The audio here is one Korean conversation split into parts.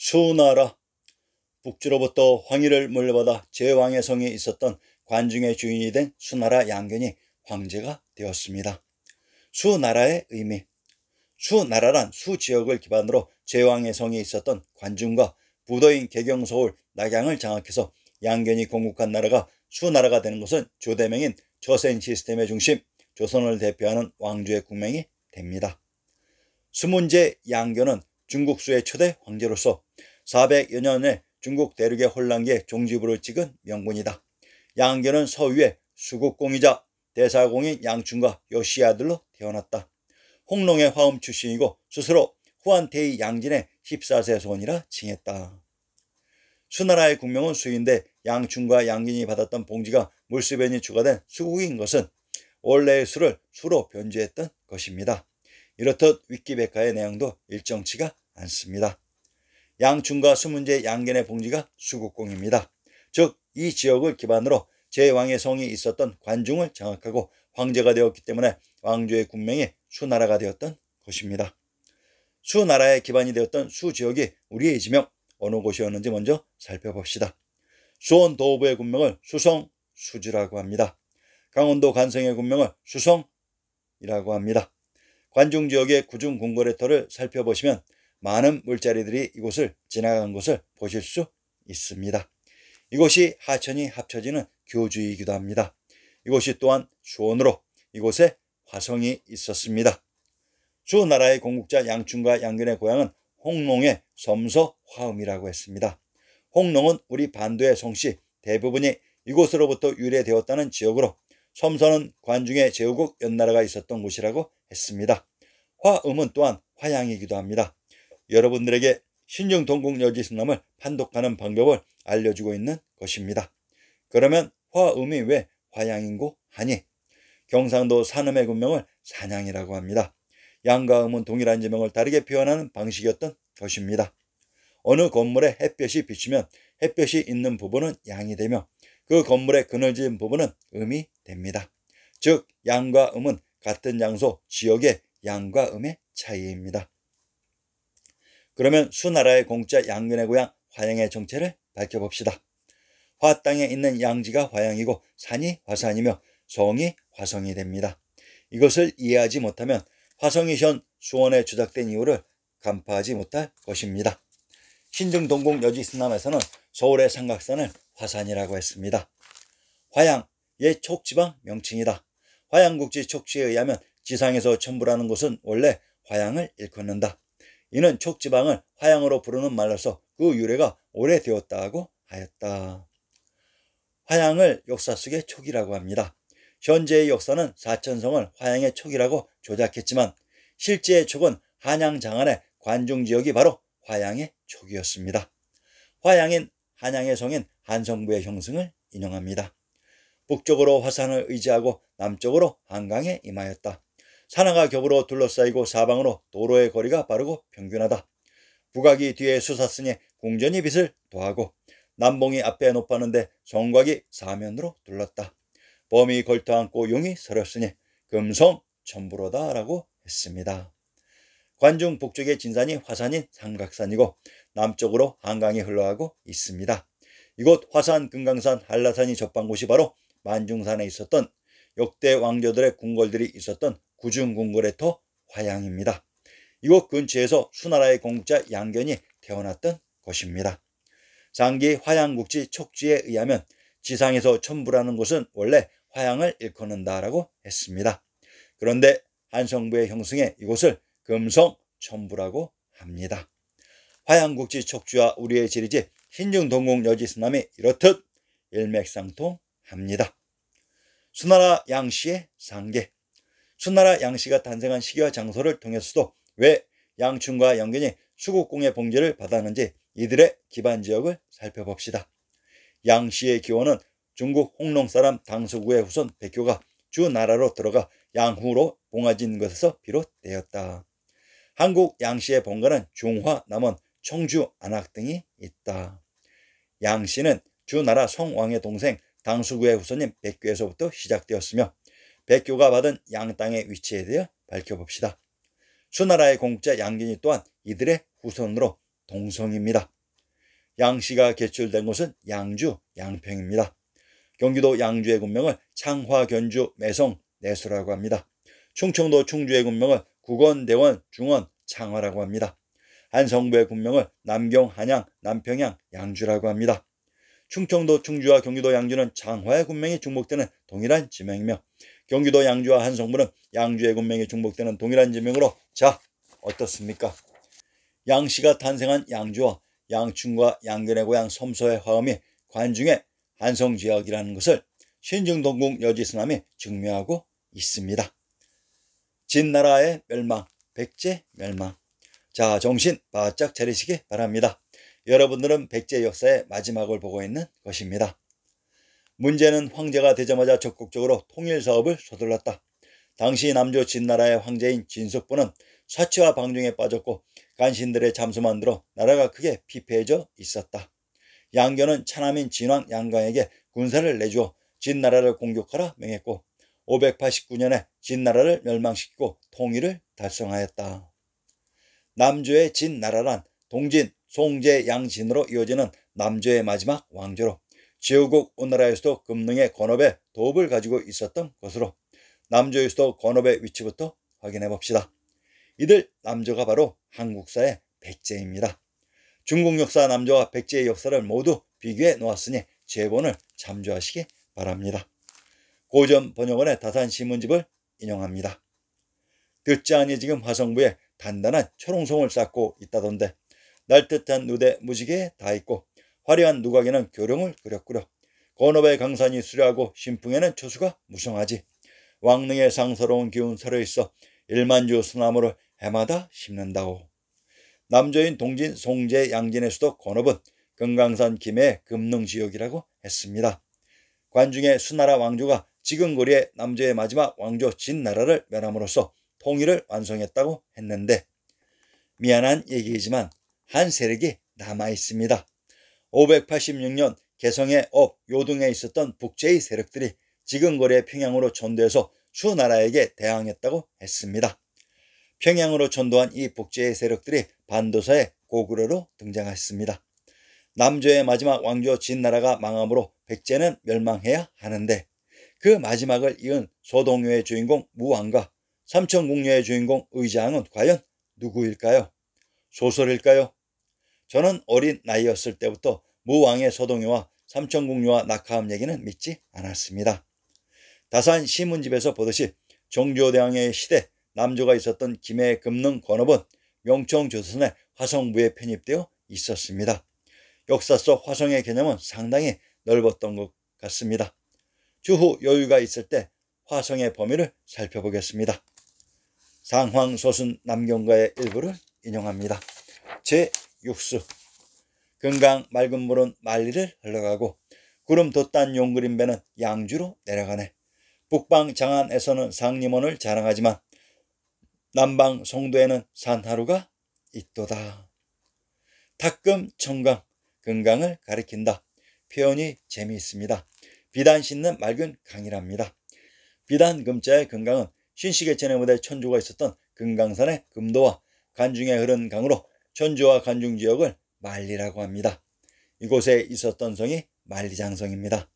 수나라 북주로부터 황위를 물려받아 제왕의 성이 있었던 관중의 주인이 된 수나라 양견이 황제가 되었습니다. 수나라의 의미 수나라란 수지역을 기반으로 제왕의 성이 있었던 관중과 부도인 개경서울 낙양을 장악해서 양견이 건국한 나라가 수나라가 되는 것은 조대명인 저센 시스템의 중심 조선을 대표하는 왕조의 국명이 됩니다. 수문제 양견은 중국 수의 초대 황제로서 400여 년의 중국 대륙의 혼란기에 종지부를 찍은 명군이다 양견은 서유의 수국공이자 대사공인 양춘과 여시 아들로 태어났다. 홍롱의 화음 출신이고 스스로 후한테이 양진의 14세 소원이라 칭했다. 수나라의 국명은 수인데 양춘과 양진이 받았던 봉지가 물수변이 추가된 수국인 것은 원래의 수를 수로 변주했던 것입니다. 이렇듯 위키백과의 내용도 일정치가 않습니다. 양춘과 수문제 양견의 봉지가 수국공입니다. 즉 이 지역을 기반으로 제왕의 성이 있었던 관중을 장악하고 황제가 되었기 때문에 왕조의 국명이 수나라가 되었던 것입니다. 수나라의 기반이 되었던 수지역이 우리의 지명 어느 곳이었는지 먼저 살펴봅시다. 수원 도읍의 군명을 수성 수지라고 합니다. 강원도 간성의 군명을 수성이라고 합니다. 관중 지역의 구중 궁궐의터를 살펴보시면 많은 물자리들이 이곳을 지나간 것을 보실 수 있습니다. 이곳이 하천이 합쳐지는 교주이기도 합니다. 이곳이 또한 수원으로 이곳에 화성이 있었습니다. 주 나라의 공국자 양춘과 양근의 고향은 홍농의 섬서 화음이라고 했습니다. 홍농은 우리 반도의 성씨 대부분이 이곳으로부터 유래되었다는 지역으로 섬서는 관중의 제후국 연나라가 있었던 곳이라고 했습니다. 화음은 또한 화양이기도 합니다. 여러분들에게 신중동국여지승람을 판독하는 방법을 알려주고 있는 것입니다. 그러면 화음이 왜 화양인고 하니? 경상도 산음의 군명을 산양이라고 합니다. 양과음은 동일한 지명을 다르게 표현하는 방식이었던 것입니다. 어느 건물에 햇볕이 비치면 햇볕이 있는 부분은 양이 되며 그 건물의 그늘진 부분은 음이 됩니다. 즉 양과 음은 같은 장소, 지역의 양과 음의 차이입니다. 그러면 수나라의 공짜 양근의 고향 화양의 정체를 밝혀봅시다. 화 땅에 있는 양지가 화양이고 산이 화산이며 성이 화성이 됩니다. 이것을 이해하지 못하면 화성이현 수원에 주작된 이유를 간파하지 못할 것입니다. 신등동공 여지스남에서는 서울의 삼각산을 화산이라고 했습니다. 화양옛 촉지방 명칭이다. 화양국지 촉지에 의하면 지상에서 천부라는 곳은 원래 화양을 일컫는다. 이는 촉지방을 화양으로 부르는 말로서 그 유래가 오래되었다고 하였다. 화양을 역사 속의 촉이라고 합니다. 현재의 역사는 사천성을 화양의 촉이라고 조작했지만 실제의 촉은 한양 장안의 관중 지역이 바로 화양의 촉이었습니다. 화양인 한양의 성인 한성부의 형성을 인용합니다. 북쪽으로 화산을 의지하고 남쪽으로 한강에 임하였다. 산하가 겹으로 둘러싸이고 사방으로 도로의 거리가 빠르고 평균하다. 북악이 뒤에 수사스니 궁전이 빛을 더하고 남봉이 앞에 높았는데 성곽이 사면으로 둘렀다. 범이 걸터앉고 용이 서렸으니 금성 천부로다라고 했습니다. 관중 북쪽의 진산이 화산인 삼각산이고 남쪽으로 한강이 흘러가고 있습니다. 이곳 화산 금강산 한라산이 접한 곳이 바로 만중산에 있었던 역대 왕조들의 궁궐들이 있었던 구중궁궐의 터 화양입니다. 이곳 근처에서 수나라의 공국자 양견이 태어났던 것입니다. 장기 화양국지 촉지에 의하면 지상에서 천부라는 곳은 원래 화양을 일컫는다라고 했습니다. 그런데 한성부의 형성에 이곳을 금성 천부라고 합니다. 화양국지 촉주와 우리의 지리지 흰중동공 여지스남이 이렇듯 일맥상통합니다. 수나라 양씨의 상계 수나라 양씨가 탄생한 시기와 장소를 통해서도 왜 양춘과 영균이 수국공의 봉제를 받았는지 이들의 기반 지역을 살펴봅시다. 양씨의 기원은 중국 홍농 사람 당수구의 후손 백효가 주나라로 들어가 양후로 봉화진 것에서 비롯되었다. 한국 양씨의 본가는 중화, 남원, 청주, 안학 등이 있다. 양씨는 주나라 성왕의 동생 당수구의 후손인 백교에서부터 시작되었으며 백교가 받은 양 땅의 위치에 대해 밝혀봅시다. 수나라의 공자 양견이 또한 이들의 후손으로 동성입니다. 양씨가 개출된 곳은 양주, 양평입니다. 경기도 양주의 군명을 창화, 견주, 매성, 내수라고 합니다. 충청도 충주의 군명을 국원, 대원, 중원, 창화라고 합니다. 한성부의 군명을 남경, 한양, 남평양, 양주라고 합니다. 충청도 충주와 경기도 양주는 장화의 군명이 중복되는 동일한 지명이며 경기도 양주와 한성부는 양주의 군명이 중복되는 동일한 지명으로 자 어떻습니까? 양씨가 탄생한 양주와 양춘과 양근의 고향 섬소의 화음이 관중의 한성지역이라는 것을 신증동궁 여지스남이 증명하고 있습니다. 진나라의 멸망, 백제 멸망. 자, 정신 바짝 차리시기 바랍니다. 여러분들은 백제 역사의 마지막을 보고 있는 것입니다. 문제는 황제가 되자마자 적극적으로 통일 사업을 서둘렀다. 당시 남조 진나라의 황제인 진숙부는 사치와 방종에 빠졌고 간신들의 잠수만 들어 나라가 크게 피폐해져 있었다. 양교는 차남인 진왕 양강에게 군사를 내주어 진나라를 공격하라 명했고 589년에 진나라를 멸망시키고 통일을 달성하였다. 남조의 진나라란 동진, 송제 양신으로 이어지는 남조의 마지막 왕조로 지후국 오나라의 수도 금릉의 건업에 도읍을 가지고 있었던 것으로 남조의 수도 건업의 위치부터 확인해 봅시다. 이들 남조가 바로 한국사의 백제입니다. 중국 역사 남조와 백제의 역사를 모두 비교해 놓았으니 제본을 참조하시기 바랍니다. 고전 번역원의 다산신문집을 인용합니다. 듣자하니 지금 화성부에 단단한 초롱송을 쌓고 있다던데 날뜻한 누대 무지개 에닿 있고 화려한 누각에는 교룡을 그렸구려. 건업의 강산이 수려하고 신풍에는 초수가 무성하지. 왕릉의 상서로운 기운 서려 있어 일만주 수나무를 해마다 심는다오. 남조인 동진 송제 양진의 수도 건업은 금강산 김해 금릉지역이라고 했습니다. 관중의 수나라 왕조가 지근거리에 남조의 마지막 왕조 진나라를 면함으로써 통일을 완성했다고 했는데 미안한 얘기이지만 한 세력이 남아 있습니다. 586년 개성의 업 요등에 있었던 북제의 세력들이 지금 거래 리 평양으로 전도해서 수 나라에게 대항했다고 했습니다. 평양으로 전도한 이 북제의 세력들이 반도사의 고구려로 등장했습니다. 남조의 마지막 왕조 진나라가 망함으로 백제는 멸망해야 하는데 그 마지막을 이은 소동요의 주인공 무왕과 삼천궁녀의 주인공 의장은 과연 누구일까요? 소설일까요? 저는 어린 나이였을 때부터 무왕의 소동요와 삼천궁요와 낙하암 얘기는 믿지 않았습니다. 다산 시문집에서 보듯이 정조대왕의 시대 남조가 있었던 김해 금릉 건업은 명청 조선의 화성부에 편입되어 있었습니다. 역사 속 화성의 개념은 상당히 넓었던 것 같습니다. 주후 여유가 있을 때 화성의 범위를 살펴보겠습니다. 상황 소순 남경과의 일부를 인용합니다. 제 육수 금강 맑은 물은 말리를 흘러가고 구름 돛단 용그림배는 양주로 내려가네. 북방 장안에서는 상림원을 자랑하지만 남방 송도에는 산하루가 있도다. 탁금 청강 금강을 가리킨다. 표현이 재미있습니다. 비단 씻는 맑은 강이랍니다. 비단 금자의 금강은 신식의 천에 무대 천조가 있었던 금강산의 금도와 간중에 흐른 강으로 전주와 간중 지역을 만리라고 합니다. 이곳에 있었던 성이 만리장성입니다.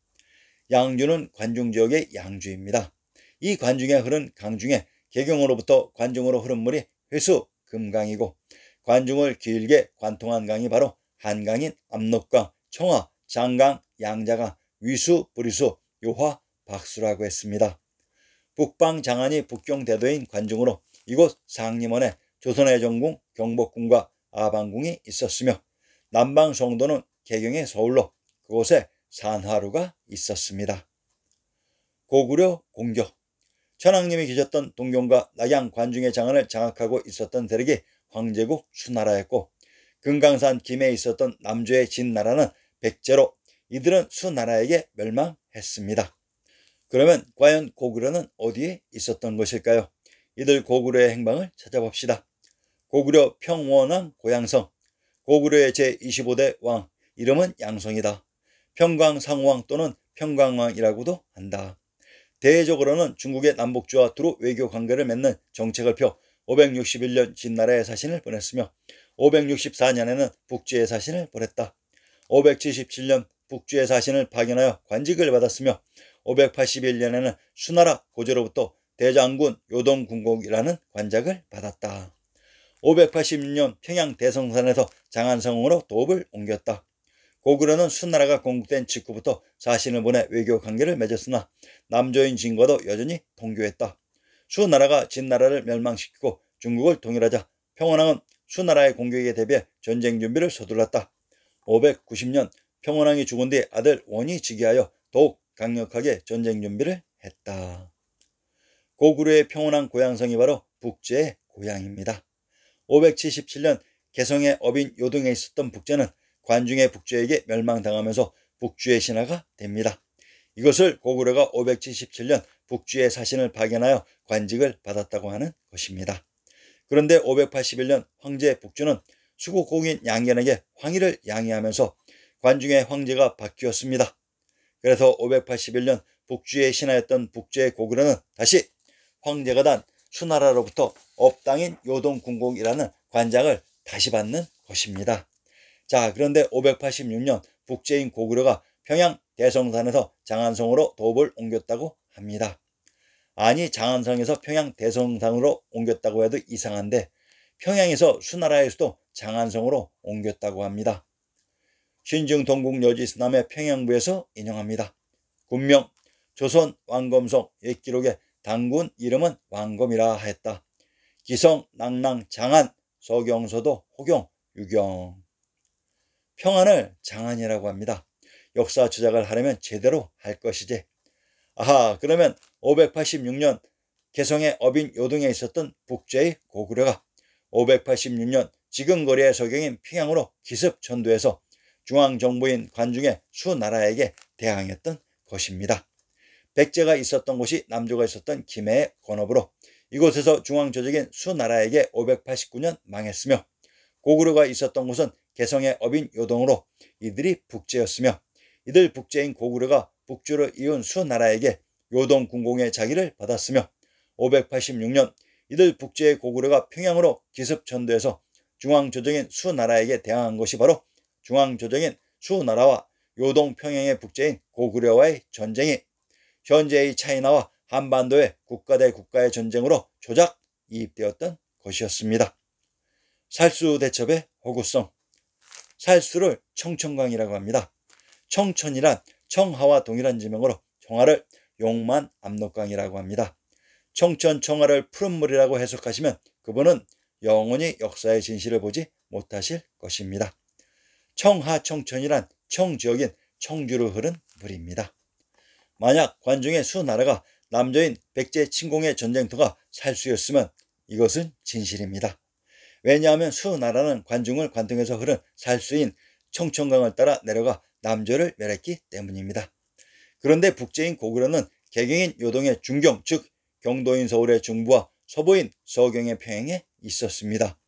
양주는 관중 지역의 양주입니다. 이 관중에 흐른 강중에 개경으로부터 관중으로 흐른 물이 회수 금강이고 관중을 길게 관통한 강이 바로 한강인 압록강, 청화, 장강, 양자가 위수, 부리수, 요화, 박수라고 했습니다. 북방 장안이 북경대도인 관중으로 이곳 상림원에 조선의 전궁 경복궁과 아방궁이 있었으며 남방 성도는 개경의 서울로 그곳에 산하루가 있었습니다. 고구려 공격 천황님이 계셨던 동경과 낙양 관중의 장안을 장악하고 있었던 대륙이 황제국 수나라였고 금강산 김해에 있었던 남조의 진나라는 백제로 이들은 수나라에게 멸망했습니다. 그러면 과연 고구려는 어디에 있었던 것일까요? 이들 고구려의 행방을 찾아봅시다. 고구려 평원왕 고양성, 고구려의 제25대 왕, 이름은 양성이다. 평강상왕 또는 평강왕이라고도 한다. 대외적으로는 중국의 남북주와 두루 외교 관계를 맺는 정책을 펴 561년 진나라의 사신을 보냈으며 564년에는 북주의 사신을 보냈다. 577년 북주의 사신을 파견하여 관직을 받았으며 581년에는 수나라 고조로부터 대장군 요동궁곡이라는 관작을 받았다. 586년 평양 대성산에서 장안성으로 도읍을 옮겼다. 고구려는 수나라가 공국된 직후부터 자신을 보내 외교 관계를 맺었으나 남조인 진과도 여전히 동교했다. 수나라가 진나라를 멸망시키고 중국을 통일하자 평원왕은 수나라의 공격에 대비해 전쟁 준비를 서둘렀다. 590년 평원왕이 죽은 뒤 아들 원이 즉위하여 더욱 강력하게 전쟁 준비를 했다. 고구려의 평온한 고향성이 바로 북제의 고향입니다. 577년 개성의 어빈 요동에 있었던 북제는 관중의 북주에게 멸망당하면서 북주의 신화가 됩니다. 이것을 고구려가 577년 북주의 사신을 파견하여 관직을 받았다고 하는 것입니다. 그런데 581년 황제 북주는 수국공인 양견에게 황의를 양해하면서 관중의 황제가 바뀌었습니다. 그래서 581년 북주의 신하였던 북주의 고구려는 다시 황제가 단 수나라로부터 업당인 요동궁공이라는 관장을 다시 받는 것입니다. 자 그런데 586년 북제인 고구려가 평양 대성산에서 장안성으로 도읍을 옮겼다고 합니다. 아니 장안성에서 평양 대성산으로 옮겼다고 해도 이상한데 평양에서 수나라의 수도 장안성으로 옮겼다고 합니다. 신증 동국 여지스남의 평양부에서 인용합니다. 군명 조선 왕검성 옛기록에 당군 이름은 왕검이라 했다. 기성, 낭낭 장안, 서경서도, 호경, 유경. 평안을 장안이라고 합니다. 역사 조작을 하려면 제대로 할 것이지. 아하, 그러면 586년 개성의 어빈 요동에 있었던 북제의 고구려가 586년 지금거리의 서경인 평양으로 기습 전도해서 중앙정부인 관중의 수나라에게 대항했던 것입니다. 백제가 있었던 곳이 남조가 있었던 김해의 권업으로 이곳에서 중앙조직인 수나라에게 589년 망했으며 고구려가 있었던 곳은 개성의 어빈 요동으로 이들이 북제였으며 이들 북제인 고구려가 북주를 이은 수나라에게 요동 군공의 자기를 받았으며 586년 이들 북제의 고구려가 평양으로 기습 전도해서 중앙조정인 수나라에게 대항한 것이 바로 중앙조정인 수나라와 요동 평양의 북제인 고구려와의 전쟁이 현재의 차이나와 한반도의 국가 대 국가의 전쟁으로 조작 이입되었던 것이었습니다. 살수 대첩의 호구성 살수를 청천강이라고 합니다. 청천이란 청하와 동일한 지명으로 청하를 용만 압록강이라고 합니다. 청천 청하를 푸른 물이라고 해석하시면 그분은 영원히 역사의 진실을 보지 못하실 것입니다. 청하 청천이란 청지역인 청주로 흐른 물입니다. 만약 관중의 수나라가 남조인 백제 침공의 전쟁터가 살수였으면 이것은 진실입니다. 왜냐하면 수나라는 관중을 관통해서 흐른 살수인 청천강을 따라 내려가 남조를 멸했기 때문입니다. 그런데 북제인 고구려는 개경인 요동의 중경 즉 경도인 서울의 중부와 서부인 서경의 평행에 있었습니다.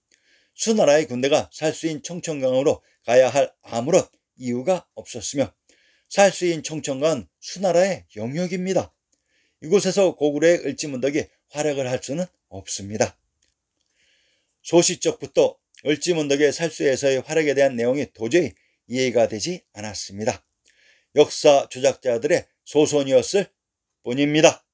수나라의 군대가 살수인 청천강으로 가야 할 아무런 이유가 없었으며 살수인 청천강은 수나라의 영역입니다. 이곳에서 고구려의 을지문덕이 활약을 할 수는 없습니다. 소시적부터 을지문덕의 살수에서의 활약에 대한 내용이 도저히 이해가 되지 않았습니다. 역사 조작자들의 소손이었을 뿐입니다.